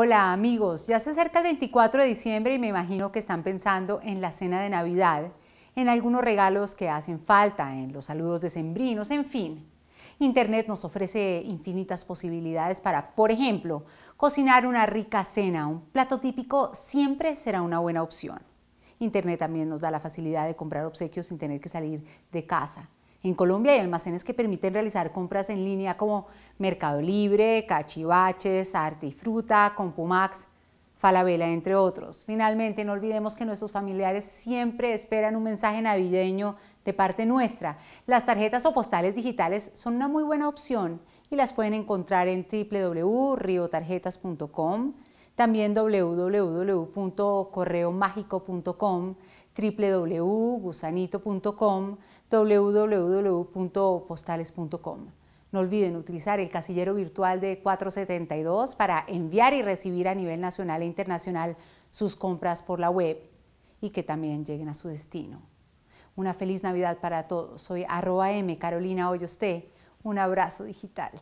Hola amigos, ya se acerca el 24 de diciembre y me imagino que están pensando en la cena de Navidad, en algunos regalos que hacen falta, en los saludos decembrinos, en fin. Internet nos ofrece infinitas posibilidades para, por ejemplo, cocinar una rica cena, un plato típico siempre será una buena opción. Internet también nos da la facilidad de comprar obsequios sin tener que salir de casa. En Colombia hay almacenes que permiten realizar compras en línea como Mercado Libre, Cachivaches, Arte y Fruta, Compumax, Falabella, entre otros. Finalmente, no olvidemos que nuestros familiares siempre esperan un mensaje navideño de parte nuestra. Las tarjetas o postales digitales son una muy buena opción y las pueden encontrar en www.riotarjetas.com, también www.correomágico.com, www.gusanito.com, www.postales.com. No olviden utilizar el casillero virtual de 472 para enviar y recibir a nivel nacional e internacional sus compras por la web y que también lleguen a su destino. Una feliz Navidad para todos. Soy arroba M Carolina Un abrazo digital.